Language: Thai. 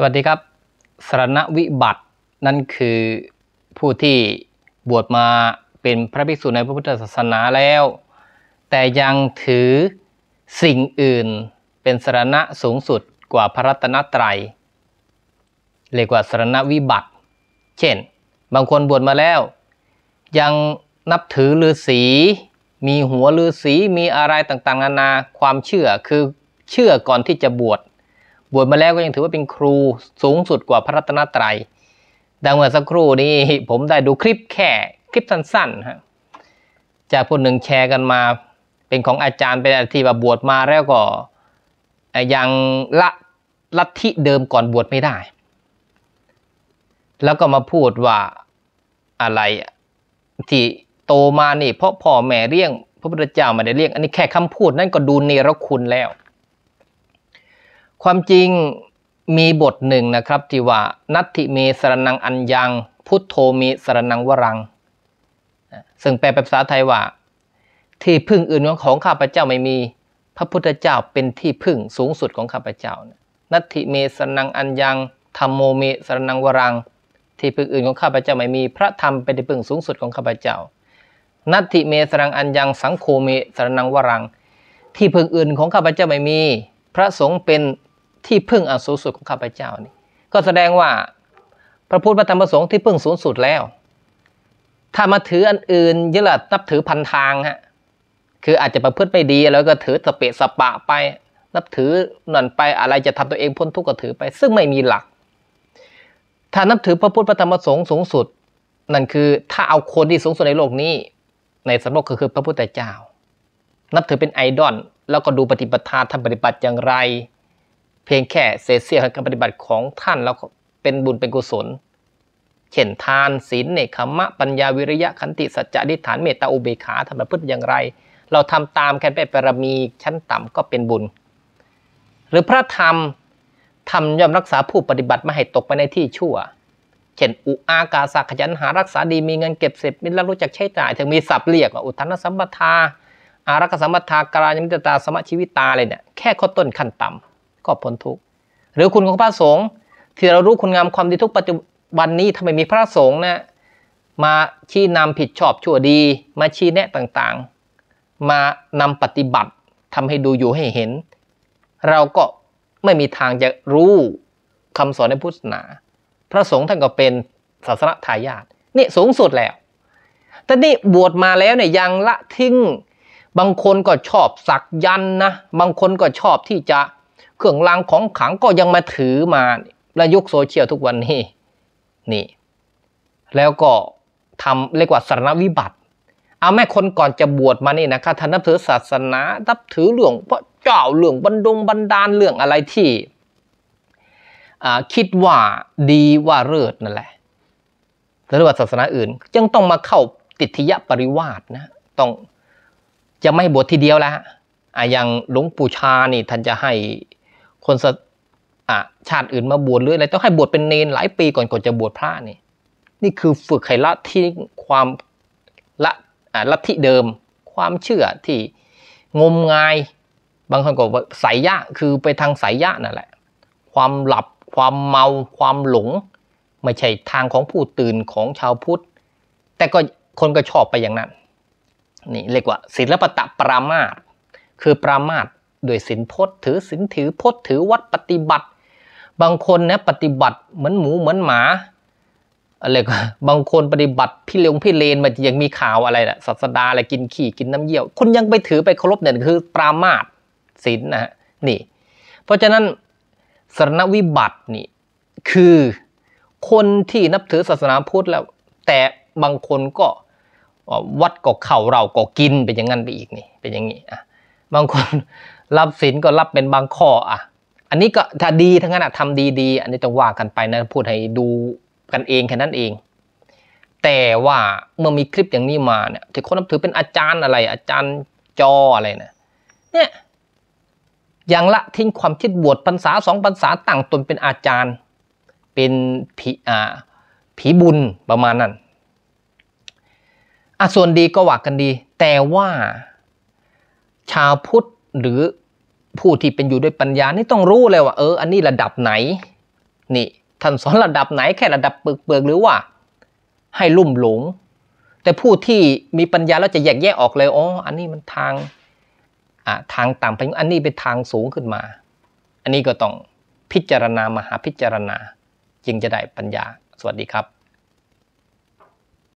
สวัสดีครับ สรณวิบัติ นั่นคือผู้ที่บวชมาเป็นพระภิกษุในพระพุทธศาสนาแล้ว แต่ยังถือสิ่งอื่นเป็นสรณะสูงสุดกว่าพระรัตนตรัย เรียกว่าสรณวิบัติ เช่น บางคนบวชมาแล้ว ยังนับถือฤาษี มีหัวฤาษี มีอะไรต่างๆนานา ความเชื่อคือเชื่อก่อนที่จะบวชบวชมาแล้วก็ยังถือว่าเป็นครูสูงสุดกว่าพระรัตนตรยัย ดังเมื่อสักครู่นี้ ผมได้ดูคลิปแค่คลิปสั้นๆฮะจากคนหนึ่งแชร์กันมาเป็นของอาจารย์เป็นอาทิว่าบวชมาแล้วก็ยังละลัทธิเดิมก่อนบวชไม่ได้ แล้วก็มาพูดว่าอะไรที่โตมานี่ เพราะพ่อแม่เรียงพระพุทธเจ้ามาได้เรียงอันนี้แค่คำพูดนั่นก็ดูเนรคุณแล้วความจริงมีบทหนึ่งนะครับที่ว่านัตถิเมสรนังอัญยัง พุทโธมีสรนังวรัง ซึ่งแปลเป็นภาษาไทยว่า ที่พึ่งอื่นของข้าพเจ้าไม่มี พระพุทธเจ้าเป็นที่พึ่งสูงสุดของข้าพเจ้า นัตถิเมสรนังอัญยังธรรมโมเมสรนังวรัง ที่พึ่งอื่นของข้าพเจ้าไม่มี พระธรรมเป็นที่พึ่งสูงสุดของข้าพเจ้านัตถิเมสรังอัญยังสังโฆเมสรนังวรัง ที่พึ่งอื่นของข้าพเจ้าไม่มี พระสงฆ์เป็นที่พึ่งอันสูงสุดของข้าพเจ้านี่ก็แสดงว่า พระพุทธพระธรรมพระสงฆ์ที่พึ่งสูงสุดแล้ว ถ้ามาถืออันอื่นยิ่งละนับถือพันทางฮะคืออาจจะประพฤติไม่ดี แล้วก็ถือสเปะสปะไป นับถือนั่นไปอะไรจะทำตัวเองพ้นทุกข์ก็ถือไปซึ่งไม่มีหลัก ถ้านับถือพระพุทธพระธรรมพระสงฆ์สูงสุด นั่นคือถ้าเอาคนที่สูงสุดในโลกนี้ ในสำนกก็คือพระพุทธเจ้า นับถือเป็นไอดอลแล้วก็ดูปฏิปทาท่านปฏิบัติอย่างไรเพียงแค่เศษเสี้ยวของการปฏิบัติของท่านแล้วเป็นบุญเป็นกุศล เช่นทานศีลเนคขมะปัญญาวิริยะขันติสัจจะดิฐานเมตตาอุเบกขาทำประพฤติอย่างไร เราทำตามแค่เป็นปรมีชั้นต่ำก็เป็นบุญ หรือพระธรรมทำย่อมรักษาผู้ปฏิบัติไม่ให้ตกไปในที่ชั่ว เช่นอุอากาสะขยันหารักษาดีมีเงินเก็บเสร็จมิตรรู้จักใช้จ่าย ถึงมีศัพท์เรียกว่าอุทานสัมปทา อารักษสัมปทาการายมิตตาสมชีวิตาอะไรเนี่ยแค่ข้อต้นขั้นต่ำก็พ้นทุกข์หรือคุณของพระสงฆ์ที่เรารู้คุณงามความดีทุกปัจจุบันนี้ทำไมมีพระสงฆ์นะมาชี้นำผิดชอบชั่วดีมาชี้แนะต่างๆ มานำปฏิบัติทำให้ดูอยู่ให้เห็น เราก็ไม่มีทางจะรู้คำสอนในพุทธศาสนา พระสงฆ์ท่านก็เป็นศาสนทายาทนี่สูงสุดแล้ว แต่นี่บวชมาแล้วเนี่ยยังละทิ้งบางคนก็ชอบสักยันนะบางคนก็ชอบที่จะเครื่องรางของขังก็ยังมาถือมาและยุคโซเชียลทุกวันนี้นี่ แล้วก็ทำเรียกว่าสารวิบัติ เอาแม่คนก่อนจะบวชมานี่นะคะท่านนับถือศาสนานับถือเรื่องพระเจ้าเรื่องบรรดงบรรดาลเรื่องอะไรที่คิดว่าดีว่าเลิศนั่นแหละหรือว่าศาสนาอื่น จึงต้องมาเข้าติทยปริวาสนะต้องจะไม่บวชทีเดียวแล้วออย่างหลวงปู่ชานี่ท่านจะให้คนอะชาติอื่นมาบวชหรืออะไรต้องให้บวชเป็นเนนหลายปีก่อนก่อนจะบวชพระนี่นี่คือฝึกไขละที่ความละลัทธิเดิมความเชื่อที่งมงายบางคนก็วสายยะ คือไปทางสายยะนั่นแหละ ความหลับความเมาความหลง ไม่ใช่ทางของผู้ตื่นของชาวพุทธ แต่ก็คนก็ชอบไปอย่างนั้น นี่ เรียกว่าศิลปะปรามาตคือปรามาตโดยศีลพจน์ถือศีลถือพจน์ถือวัดปฏิบัติ บางคนนะปฏิบัติเหมือนหมูเหมือนหมาอะไรก็ บางคนปฏิบัติพี่เลี้ยงพี่เลนมันยังมีข่าวอะไรนะศาสดาอะไรกินขี่กินน้ำเยี่ยว คุณยังไปถือไปเคารพเนี่ยคือปรามาสศีลนนะฮะนี่ เพราะฉะนั้น สรณวิบัตินี่คือคนที่นับถือศาสนาพุทธแล้ว แต่บางคนก็วัดก็เข่าเราก็กินเป็นอย่างนั้นไปอีกนี่ เป็นอย่างนี้อ่ะบางคนรับศีลก็รับเป็นบางข้ออ่ะ อันนี้ก็ถ้าดีทั้งนั้นอ่ะทำดีดี อันนี้จะว่ากันไปนะพูดให้ดูกันเอง แค่นั้นเอง แต่ว่าเมื่อมีคลิปอย่างนี้มาเนี่ยที่คนนับถือเป็นอาจารย์อะไรอาจารย์จออะไรเนะเนี่ยอย่างละทิ้งความคิดบวชพรษาสองภาษาต่างตนเป็นอาจารย์เป็นผีอ่าผีบุญประมาณนั้นอ่ะส่วนดีก็ว่ากันดี แต่ว่าชาวพุทธหรือผู้ที่เป็นอยู่ด้วยปัญญานี่ต้องรู้เลยว่าเอออันนี้ระดับไหน นี่ ท่านสอนระดับไหนแค่ระดับเปลือกเปลือกหรือว่า ให้ลุ่มหลงแต่ผู้ที่มีปัญญาแล้วจะแยกแยะออกเลยอ๋ออันนี้มันทางอ่ะทางต่ำไปอันนี้เป็นทางสูงขึ้นมา อันนี้ก็ต้องพิจารณามหาพิจารณาจึงจะได้ปัญญา สวัสดีครับ